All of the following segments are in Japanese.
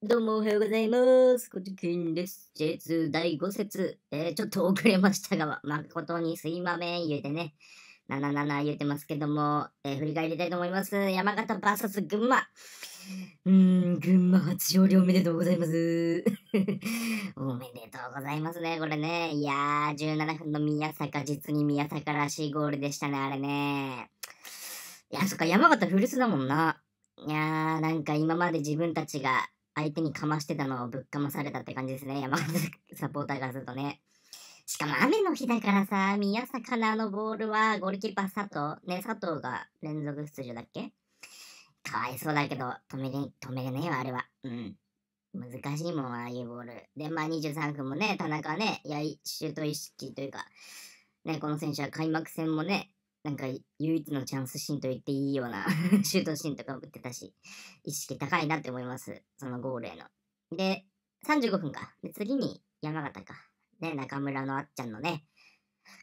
どうもおはようございます。こちきんです。J2 第5節。えー、ちょっと遅れましたが、誠にすいまめん言うてね、77言うてますけども、えー、振り返りたいと思います。山形 VS 群馬。うーん、群馬初勝利おめでとうございます。おめでとうございますね、これね。いやー、17分の宮坂、実に宮坂らしいゴールでしたね、あれね。いや、そっか、山形古巣だもんな。いやー、なんか今まで自分たちが相手にかましてたのをぶっかまされたって感じですね、山形サポーターからするとね。しかも雨の日だからさ、宮坂のあのボールは、ゴールキーパー佐藤、ね、佐藤が連続出場だっけかわいそうだけど、止めれ、止めれねえわ、あれは。うん。難しいもん、ああいうボール。で、まあ23分もね、田中ね、いや、シュート意識というか、ね、この選手は開幕戦もね、なんか唯一のチャンスシーンと言っていいような シュートシーンとかも打ってたし、意識高いなって思います。そのゴールへの。で、35分か。で、次に山形か。ね、中村のあっちゃんのね、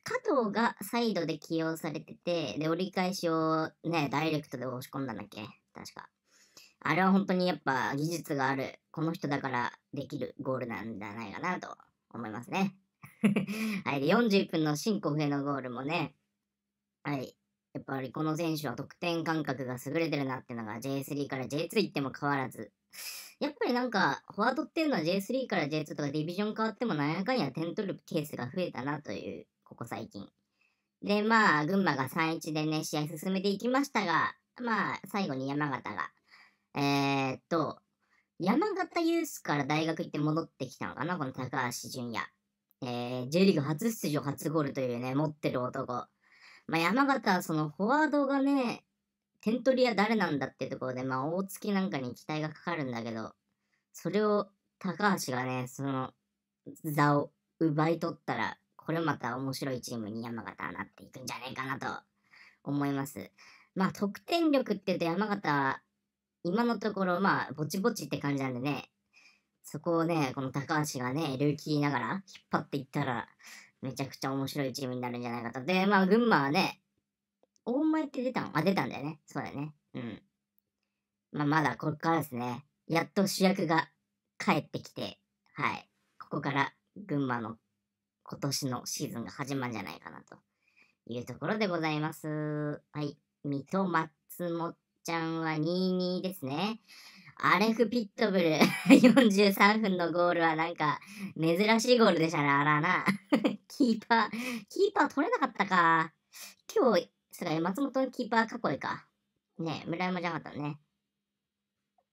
加藤がサイドで起用されてて、で、折り返しをね、ダイレクトで押し込んだんだっけ確か。あれは本当にやっぱ技術がある、この人だからできるゴールなんじゃないかなと思いますね。はい、で、4 0分の新国へのゴールもね、はい。やっぱりこの選手は得点感覚が優れてるなっていうのが J3 から J2 行っても変わらず。やっぱりなんか、フォワードっていうのは J3 から J2 とかディビジョン変わってもなんやかんや点取るケースが増えたなという、ここ最近。で、まあ、群馬が3-1でね、試合進めていきましたが、まあ、最後に山形が、えー、っと、山形ユースから大学行って戻ってきたのかな、この高橋純也。えー、J リーグ初出場初ゴールというね、持ってる男。まあ、山形はそのフォワードがね、点取りは誰なんだってところで、まあ、大月なんかに期待がかかるんだけど、それを高橋がね、その座を奪い取ったら、これまた面白いチームに山形はなっていくんじゃねえかなと思います。まあ、得点力って言うと山形は、今のところ、まあ、ぼちぼちって感じなんでね、そこをね、この高橋がね、ルーキーながら引っ張っていったら、めちゃくちゃ面白いチームになるんじゃないかと。で、まあ、群馬はね、大前って出たのあ、出たんだよね。そうだよね。うん。まあ、まだこっからですね。やっと主役が帰ってきて、はい。ここから群馬の今年のシーズンが始まるんじゃないかなというところでございます。はい。水戸松本ちゃんは22ですね。アレフ・ピットブル43 分のゴールはなんか、珍しいゴールでしたね、あらな。キーパー、キーパー取れなかったか。今日、すが松本のキーパーこいか。ね村山じゃなかったね。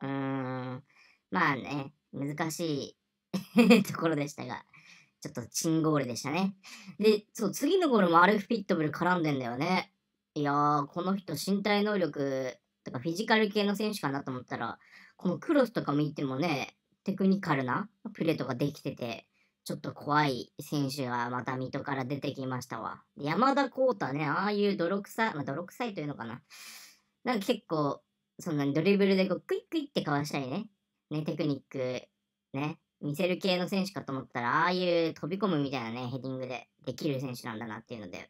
うーん、まあね、難しい ところでしたが、ちょっとチンゴールでしたね。で、そう、次のゴールもアレフ・ピットブル絡んでんだよね。いやー、この人身体能力とかフィジカル系の選手かなと思ったら、このクロスとか見てもね、テクニカルなプレーとかできてて、ちょっと怖い選手がまた水戸から出てきましたわ。山田コータね、ああいう泥臭い、まあ、泥臭いというのかな。なんか結構、そんなにドリブルでこうクイックイってかわしたりね、ね、テクニック、ね、見せる系の選手かと思ったら、ああいう飛び込むみたいなね、ヘディングでできる選手なんだなっていうので、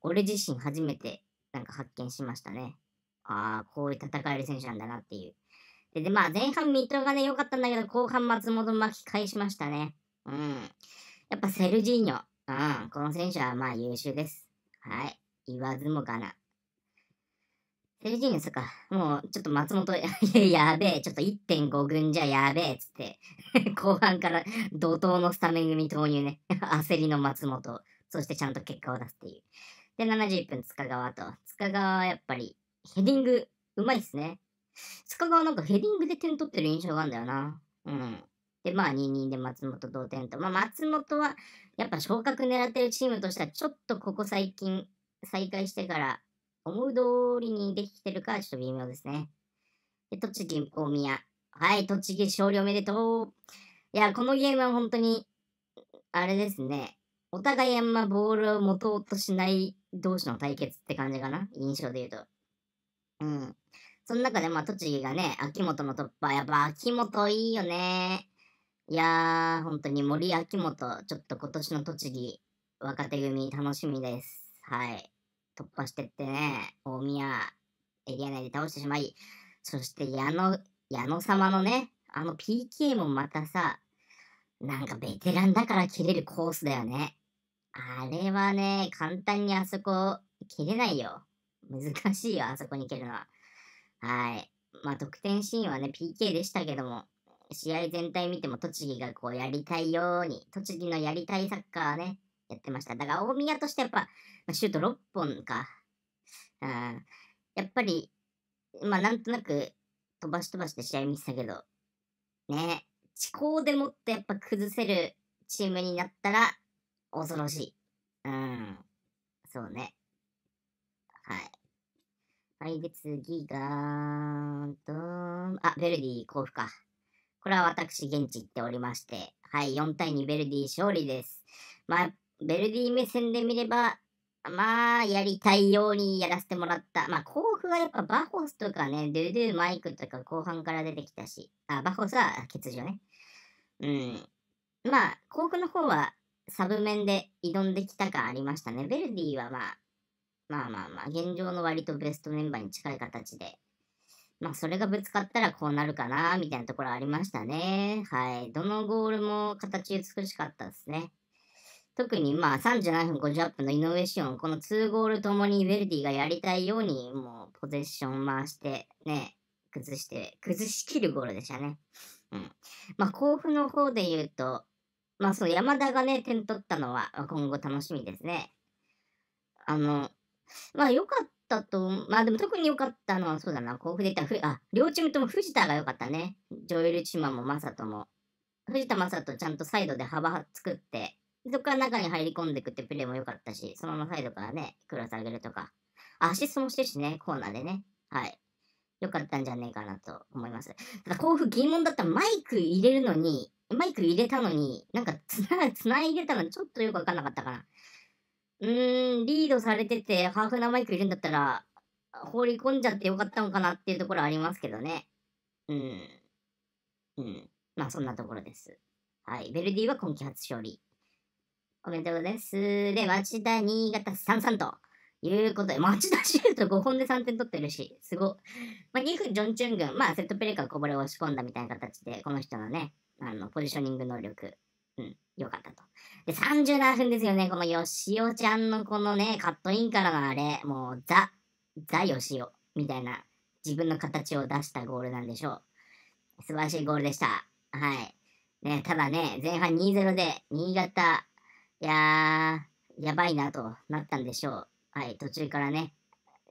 俺自身初めてなんか発見しましたね。ああ、こういう戦える選手なんだなっていう。で、でまあ、前半ミトがね、良かったんだけど、後半松本巻き返しましたね。うん。やっぱセルジーニョ。うん。この選手はまあ優秀です。はい。言わずもがな。セルジーニョ、そっか。もう、ちょっと松本、や、やべえ。ちょっと1.5軍じゃやべえ。つって、後半から怒涛のスタメン組投入ね。焦りの松本。そしてちゃんと結果を出すっていう。で、7 0分、塚川と。塚川はやっぱり、ヘディング、うまいっすね。塚川なんかヘディングで点取ってる印象があるんだよな。うん。で、まあ2-2で松本同点と。まあ松本は、やっぱ昇格狙ってるチームとしては、ちょっとここ最近、再開してから、思う通りにできてるか、ちょっと微妙ですね。で、栃木、大宮。はい、栃木勝利おめでとう。いや、このゲームは本当に、あれですね。お互いあんまボールを持とうとしない同士の対決って感じかな。印象で言うと。うん。その中でまあ栃木がね、秋元の突破、やっぱ秋元いいよね。いやー、本当に森秋元、ちょっと今年の栃木、若手組楽しみです。はい。突破してってね、大宮、エリア内で倒してしまい、そして矢野、矢野様のね、あの PK もまたさ、なんかベテランだから切れるコースだよね。あれはね、簡単にあそこ、切れないよ。難しいよ、あそこに蹴るのは。はい。まあ、得点シーンはね、PK でしたけども、試合全体見ても栃木がこうやりたいように、栃木のやりたいサッカーね、やってました。だから大宮としてやっぱ、シュート6本か。うん。やっぱり、まあなんとなく飛ばし飛ばして試合見てたけど、ね、地高でもっとやっぱ崩せるチームになったら恐ろしい。うん。そうね。はい。はい、で、次が、と、あ、ベルディ甲府か。これは私、現地行っておりまして、はい、4対2ベルディ勝利です。まあ、ベルディ目線で見れば、まあ、やりたいようにやらせてもらった。まあ、甲府はやっぱバホスとかね、ドゥドゥマイクとか後半から出てきたし、あ、バホスは欠場ね。うん。まあ、甲府の方はサブ面で挑んできた感ありましたね。ベルディはまあ、まあまあまあ、現状の割とベストメンバーに近い形で、まあそれがぶつかったらこうなるかな、みたいなところありましたね。はい。どのゴールも形美しかったですね。特にまあ37分58分のイノベーション、この2ゴールともにヴェルディがやりたいように、もうポゼッション回してね、崩して、崩しきるゴールでしたね。うん。まあ甲府の方で言うと、まあそう、山田がね、点取ったのは今後楽しみですね。あの、まあ良かったと、まあでも特に良かったのはそうだな、甲府で言ったら、あ、両チームとも藤田が良かったね。ジョエル・チマもサトも。藤田サ人ちゃんとサイドで幅作って、そこから中に入り込んでいくってプレーも良かったし、そのままサイドからね、クロス上げるとか。アシストもしてるしね、コーナーでね。はい。良かったんじゃねえかなと思います。ただ、甲府疑問だったらマイク入れるのに、マイク入れたのに、なんかつな、いでたのちょっとよくわかんなかったかな。うーん、リードされてて、ハーフなマイクいるんだったら、放り込んじゃってよかったのかなっていうところありますけどね。うん。うん。まあ、そんなところです。はい。ベルディは今季初勝利。おめでとうございます。で、町田、新潟、33と。いうことで、町田シュート5本で3点取ってるし、すご。まあ、2分ジョン・チュン軍、まあ、セットプレーからこぼれを押し込んだみたいな形で、この人のね、あの、ポジショニング能力うん、よかったと。で、37分ですよね、このよしおちゃんのこのね、カットインからのあれ、もうザ、ザよしオみたいな自分の形を出したゴールなんでしょう。素晴らしいゴールでした。はい。ね、ただね、前半2-0で新潟、いやー、やばいなとなったんでしょう。はい、途中からね、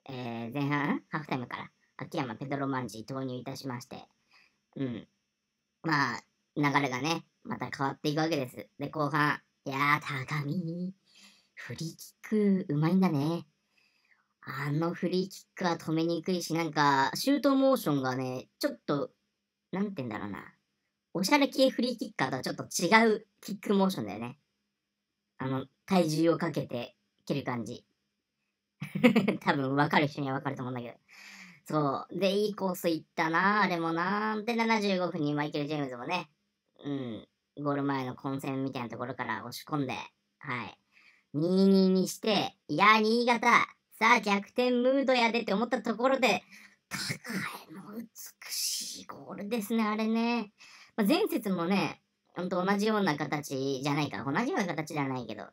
えー、前半、ハーフタイムから、秋山ペドロマンジ投入いたしまして、うん。まあ、流れがね、また変わっていくわけです。で、後半、いやー、高見、フリーキック、うまいんだね。あのフリーキックは止めにくいし、なんか、シュートモーションがね、ちょっと、なんて言うんだろうな。おしゃれ系フリーキッカーとはちょっと違うキックモーションだよね。あの、体重をかけて蹴る感じ。多分分かる人には分かると思うんだけど。そう。で、いいコース行ったな、あれもな。で、75分にマイケル・ジェームズもね、うん、ゴール前の混戦みたいなところから押し込んで、はい。2-2にして、いや、新潟、さあ逆転ムードやでって思ったところで、高江も美しいゴールですね、あれね。まあ、前節もね、ほんと同じような形じゃないか、同じような形じゃないけど、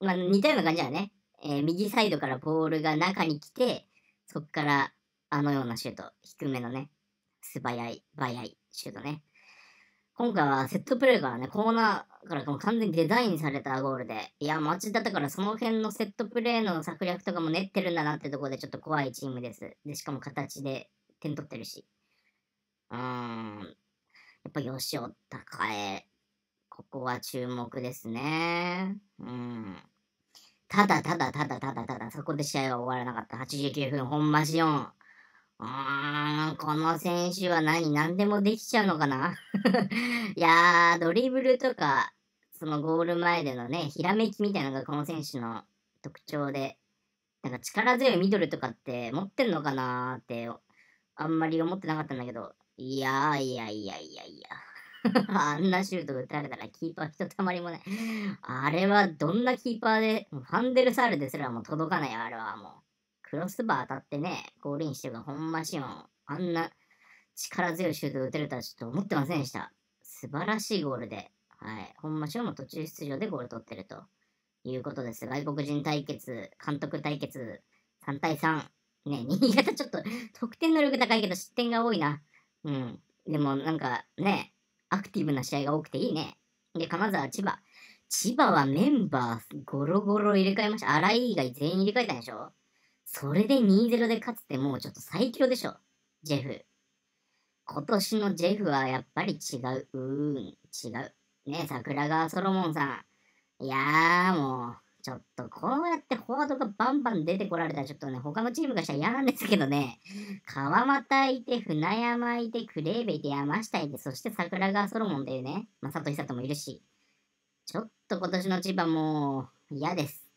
まあ、似たような感じだね。えー、右サイドからボールが中に来て、そこからあのようなシュート、低めのね、素早い、早いシュートね。今回はセットプレーからね、コーナーからも完全にデザインされたゴールで、いや、町田だからその辺のセットプレーの策略とかも練ってるんだなってとこでちょっと怖いチームです。で、しかも形で点取ってるし。うーん。やっぱ吉尾高江、ここは注目ですね。うん。ただただただただただ、そこで試合は終わらなかった。89分、本間しオン。うーん、この選手は何、何でもできちゃうのかな いやー、ドリブルとか、そのゴール前でのね、ひらめきみたいなのがこの選手の特徴で、なんか力強いミドルとかって持ってんのかなーって、あんまり思ってなかったんだけど、いやいやいやいやいや。あんなシュート打たれたらキーパーひとたまりもない。あれはどんなキーパーで、ファンデルサールですらもう届かない、あれはもう。クロスバー当たってね、ゴールインしてるから、ほんましよ。あんな力強いシュート打てるとはちょっと思ってませんでした。素晴らしいゴールで、はい、ほんまシオも途中出場でゴール取ってるということです。外国人対決、監督対決、3対3。ね、新潟ちょっと得点能力高いけど失点が多いな。うん。でもなんかね、アクティブな試合が多くていいね。で、金沢、千葉。千葉はメンバーゴロゴロ入れ替えました。荒井以外全員入れ替えたんでしょそれで2-0で勝つってもうちょっと最強でしょ。ジェフ。今年のジェフはやっぱり違う。うーん、違う。ね、桜川ソロモンさん。いやーもう、ちょっとこうやってフォワードがバンバン出てこられたらちょっとね、他のチームがしたら嫌なんですけどね。川又いて、船山いて、クレーベいて、山下いて、そして桜川ソロモンというね、正人久人もいるし。ちょっと今年の千葉もう嫌です。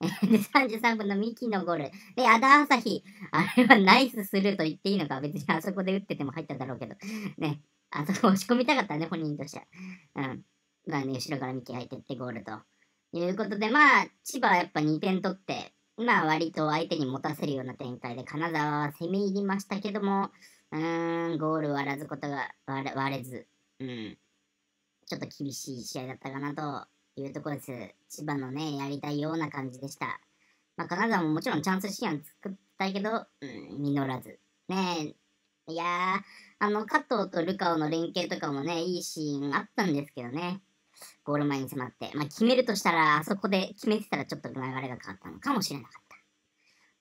で、33分のミキのゴール。で、アダ朝日。あれはナイススルーと言っていいのか。別にあそこで打ってても入っただろうけど。ね。あそこ押し込みたかったね、本人としては。うん。まあね、後ろからミキ入ってってゴールと。いうことで、まあ、千葉はやっぱ2点取って、まあ割と相手に持たせるような展開で、金沢は攻め入りましたけども、うーん、ゴール割らずことが割れず、うん。ちょっと厳しい試合だったかなというところです。千葉のね、やりたいような感じでした。まあ、金沢ももちろんチャンスシーン作ったけど、うん、実らず。ねいやー、あの、加藤とルカオの連携とかもね、いいシーンあったんですけどね。ゴール前に迫って。まあ、決めるとしたら、あそこで決めてたらちょっと流れが変わったのかもしれなかった。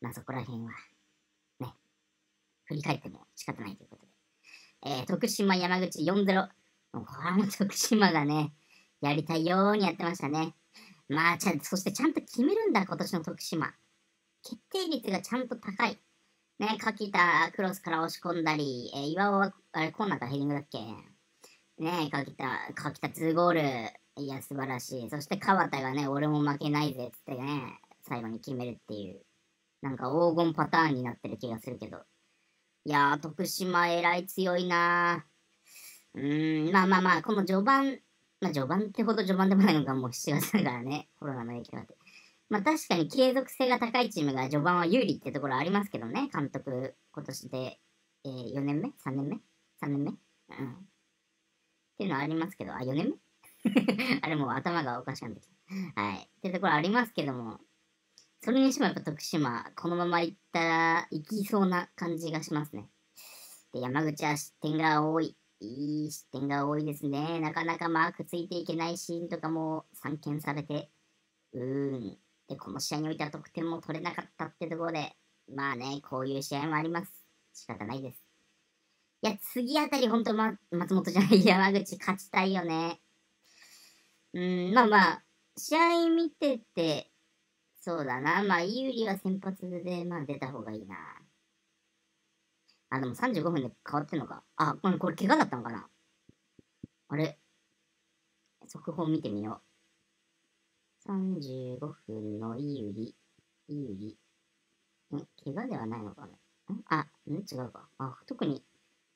まあ、そこら辺は、ね、振り返っても仕方ないということで。えー、徳島山口4-0。もうこれも徳島がね、やりたいようにやってましたね。まあ、ちゃそしてちゃんと決めるんだ、今年の徳島。決定率がちゃんと高い。ね、柿田、クロスから押し込んだり、えー、岩尾は、あれ、こうなんかヘディングだっけね、柿田、柿田2ゴール。いや、素晴らしい。そして川田がね、俺も負けないぜ、つってね、最後に決めるっていう。なんか黄金パターンになってる気がするけど。いやー、徳島偉い強いなー。うーん、まあまあまあ、この序盤、まあ、序盤ってほど序盤でもないのがもう7月だからね、コロナの影響って。まあ、確かに継続性が高いチームが序盤は有利ってところありますけどね、監督、今年で、えー、4年目 ?3 年目 ?3 年目うん。っていうのはありますけど、あ、4年目 あれもう頭がおかしくなってきた。はい。ってところありますけども、それにしてもやっぱ徳島、このまま行ったら、行きそうな感じがしますね。で、山口は失点が多い。いい失点が多いですね。なかなかマークついていけないシーンとかも散見されて、うーん。で、この試合においては得点も取れなかったってところで、まあね、こういう試合もあります。仕方ないです。いや、次あたり本当、ま、松本じゃない、山口勝ちたいよね。うん、まあまあ、試合見てて、そうだな、まあ、有利は先発で、まあ出た方がいいな。あ、でも35分で変わってんのか。あ、これ怪我だったのかなあれ速報見てみよう。35分のい売り、い売り。ん怪我ではないのかなあ、ん違うか。あ、特に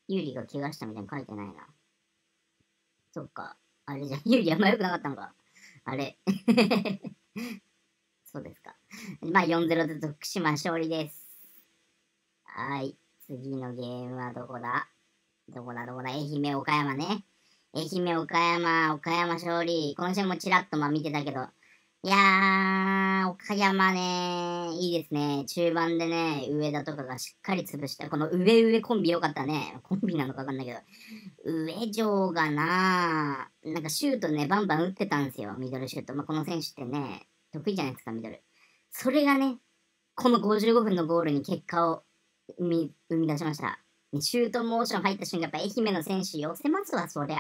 ゆりが怪我したみたいに書いてないな。そっか。あれじゃ、ゆ りあんま良くなかったのか。あれ。そうですか。まあ、4-0で徳島勝利です。はい。次のゲームはどこだどこだどこだ愛媛、岡山ね。愛媛、岡山、岡山勝利。今週もちらっとまあ見てたけど。いやー、岡山ね、いいですね。中盤でね、上田とかがしっかり潰した。この上上コンビよかったね。コンビなのかわかんないけど。上城がなー、なんかシュートね、バンバン打ってたんですよ。ミドルシュート。まあ、この選手ってね、得意じゃないですか、ミドル。それがね、この55分のゴールに結果を生み生み出しました。シュートモーション入った瞬間、やっぱ愛媛の選手寄せますわ、そりゃ。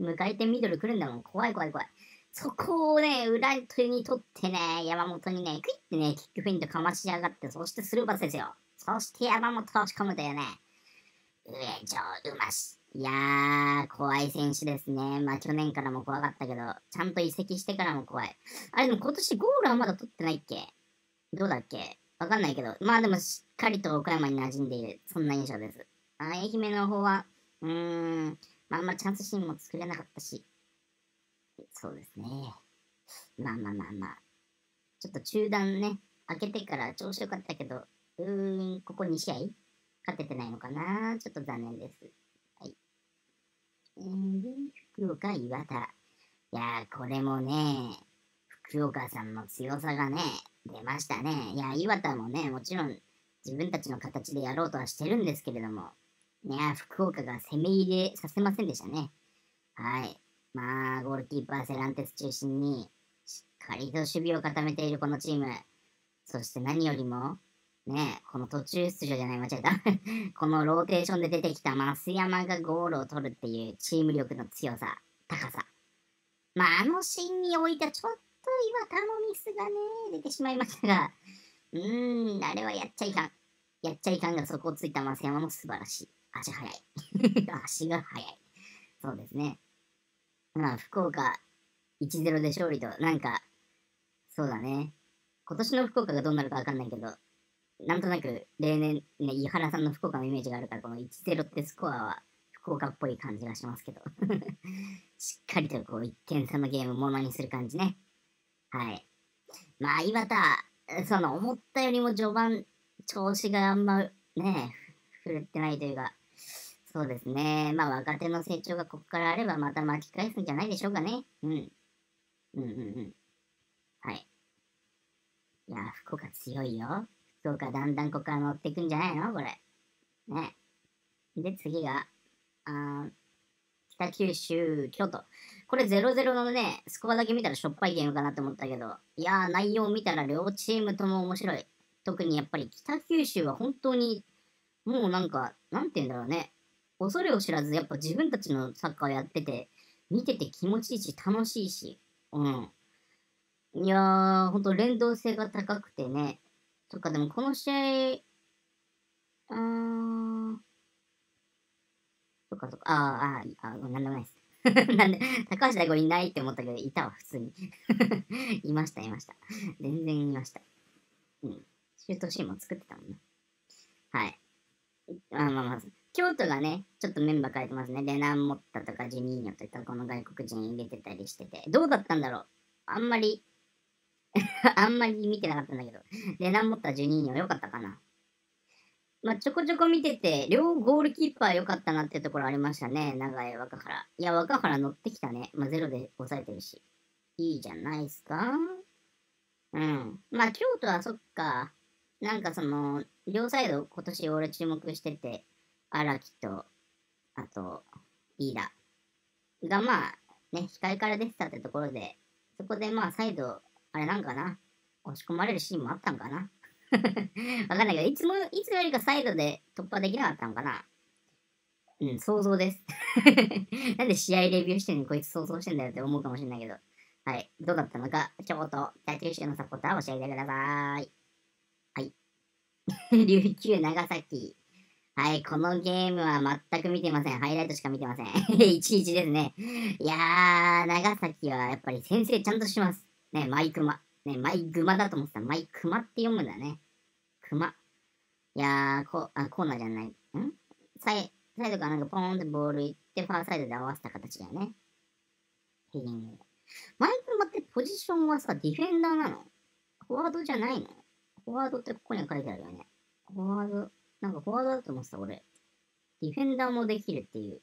迎えてミドル来るんだもん。怖い怖い怖い。そこをね、裏手に取ってね、山本にね、クイってね、キックフェイントかましやがって、そしてスルーパスですよ。そして山本押し込むというね、上上うまし。いやー、怖い選手ですね。まあ去年からも怖かったけど、ちゃんと移籍してからも怖い。あれでも今年ゴールはまだ取ってないっけどうだっけわかんないけど、まあでもしっかりと岡山に馴染んでいる、そんな印象です。あ愛媛の方は、うーん、まあ、あんまりチャンスシーンも作れなかったし、そうですね。まあまあまあまあ。ちょっと中断ね、開けてから調子良かったけど、うーん、ここ2試合勝ててないのかなちょっと残念です。はい。えー、福岡、岩田。いやー、これもね、福岡さんの強さがね、出ましたね。いや、岩田もね、もちろん自分たちの形でやろうとはしてるんですけれども、ね、福岡が攻め入れさせませんでしたね。はい。まあ、ゴールキーパーセランテス中心に、しっかりと守備を固めているこのチーム。そして何よりも、ね、この途中出場じゃない、間違えた。このローテーションで出てきた増山がゴールを取るっていうチーム力の強さ、高さ。まあ、あのシーンにおいてはちょっ岩田のミスがね、出てしまいましたが、うーん、あれはやっちゃいかん。やっちゃいかんがそこをついた松山も素晴らしい。足速い。足が速い。そうですね。まあ、福岡1-0で勝利と、なんか、そうだね。今年の福岡がどうなるかわかんないけど、なんとなく例年、ね、井原さんの福岡のイメージがあるから、この1-0ってスコアは福岡っぽい感じがしますけど。しっかりとこう、1点差のゲームをものにする感じね。はい。まあ、岩田、その、思ったよりも序盤、調子があんま、ね、振るってないというか、そうですね。まあ、若手の成長がここからあれば、また巻き返すんじゃないでしょうかね。うん。うんうんうん。はい。いや、福岡強いよ。福岡だんだんここから乗っていくんじゃないのこれ。ね。で、次が、あー、北九州、京都。これ0-0のね、スコアだけ見たらしょっぱいゲームかなと思ったけど、いやー、内容見たら両チームとも面白い。特にやっぱり北九州は本当に、もうなんか、なんて言うんだろうね。恐れを知らず、やっぱ自分たちのサッカーやってて、見てて気持ちいいし、楽しいし、うん。いやー、ほんと連動性が高くてね。そっか、でもこの試合、うーん、そっかそっか。ああ、ああ、なんでもないです。なんで、高橋大吾いないって思ったけど、いたわ、普通に。いました、いました。全然いました。うん。シュートシーンも作ってたもんな。はい。あまあまあ、京都がね、ちょっとメンバー変えてますね。レナン・モッタとかジニーニョといったこの外国人入れてたりしてて。どうだったんだろうあんまり あんまり見てなかったんだけど。レナン・モッタ、ジニーニョ良かったかなまあ、ちょこちょこ見てて、両ゴールキーパー良かったなってところありましたね。長い若原。いや、若原乗ってきたね。まあ、ゼロで抑えてるし。いいじゃないですかうん。まあ、京都はそっか。なんかその、両サイド今年俺注目してて、荒木と、あと、ーラがまあ、ね、控えから出てたってところで、そこでまあ、再度、あれなんかな、押し込まれるシーンもあったんかな。わかんないけど、いつも、いつよりかサイドで突破できなかったのかなうん、想像です。なんで試合レビューしてんのにこいつ想像してんだよって思うかもしれないけど。はい。どうだったのか、ちょこっと、北九州のサポーターを教えてください。はい。琉球長崎。はい、このゲームは全く見てません。ハイライトしか見てません。1-1ですね。いやー、長崎はやっぱり先生ちゃんとします。ね、マイクマ。ね、マイグマだと思ってた。マイクマって読むんだね。熊。いやー、こあコーナーじゃない。んサイサイドからなんかポーンってボール行って、ファーサイドで合わせた形だよね。ヘディング。マイクマってポジションはさ、ディフェンダーなのフォワードじゃないのフォワードってここには書いてあるよね。フォワード、なんかフォワードだと思ってた、俺。ディフェンダーもできるっていう、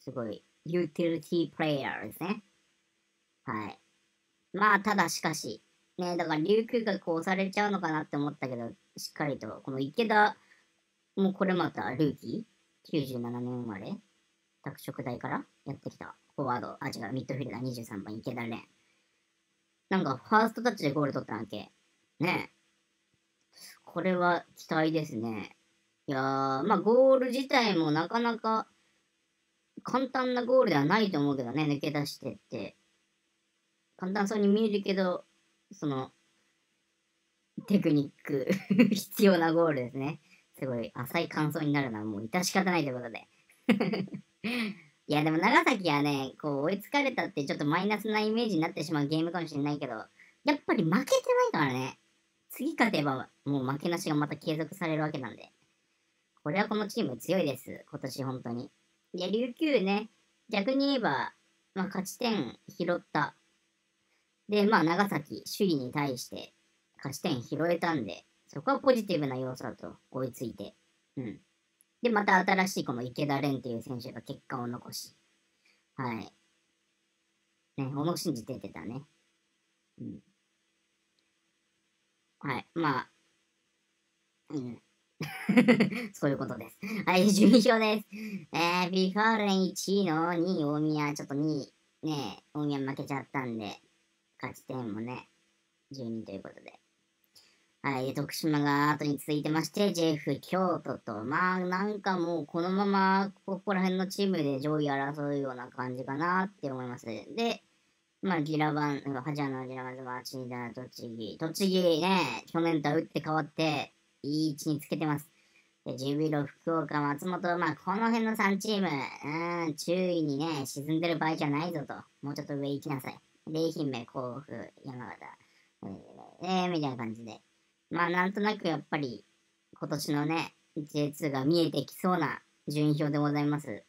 すごい、ユーティリティープレイヤーですね。はい。まあ、ただしかし、ね、だから琉球がこう押されちゃうのかなって思ったけど、しっかりと、この池田、もうこれまたルーキー、97年生まれ、拓殖大からやってきた、フォワード、あ、違う、ミッドフィルダー23番、池田蓮。なんか、ファーストタッチでゴール取ったわけ。ねこれは期待ですね。いやー、まあ、ゴール自体もなかなか、簡単なゴールではないと思うけどね、抜け出してって。簡単そうに見えるけど、その、テクニック 必要なゴールですね。すごい浅い感想になるのはもう致し方ないということで。いや、でも長崎はね、こう追いつかれたってちょっとマイナスなイメージになってしまうゲームかもしれないけど、やっぱり負けてないからね。次勝てばもう負けなしがまた継続されるわけなんで。これはこのチーム強いです。今年本当に。いや、琉球ね、逆に言えば、まあ、勝ち点拾ったで、まあ、長崎、首位に対して勝ち点拾えたんで、そこはポジティブな要素だと追いついて、うん。で、また新しいこの池田蓮っていう選手が結果を残し、はい。ね、小野信じ出てたね。うん。はい、まあ、うん。そういうことです。はい、順位表です。えー、ビファーレン1位の2位大宮、ちょっと2位、ね、大宮負けちゃったんで、勝ち点もね、12ということで。はい、徳島が後に続いてまして、JF 京都と、まあなんかもうこのままここら辺のチームで上位争うような感じかなって思います。で、まあギラバン、ハジャのギラバンズはチーダー、栃木。栃木ね、去年とは打って変わって、いい位置につけてます。で、ジュビロ、福岡、松本、まあこの辺の3チーム、うん、注意にね、沈んでる場合じゃないぞと。もうちょっと上行きなさい。で、愛媛、甲府、山形、えー、みたいな感じで。まあ、なんとなくやっぱり、今年のね、J2 が見えてきそうな順位表でございます。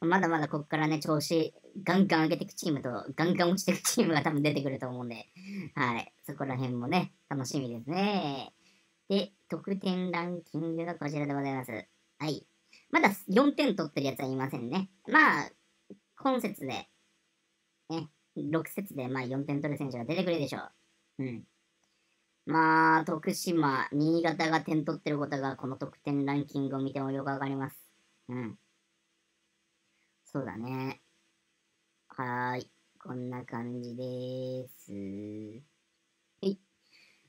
まだまだここからね、調子、ガンガン上げていくチームと、ガンガン落ちていくチームが多分出てくると思うんで、はい。そこら辺もね、楽しみですね。で、得点ランキングがこちらでございます。はい。まだ4点取ってるやつはいませんね。まあ、今節で6節でまあ4点取る選手が出てくるでしょう。うん。まあ、徳島、新潟が点取ってることが、この得点ランキングを見てもよくわかります。うん。そうだね。はーい。こんな感じでーす。はい。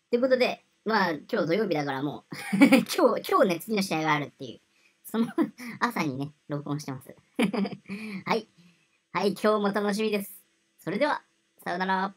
ということで、まあ、今日土曜日だからもう 今日、今日ね、次の試合があるっていう、その 朝にね、録音してます はい。はい、今日も楽しみです。それでは、さようなら。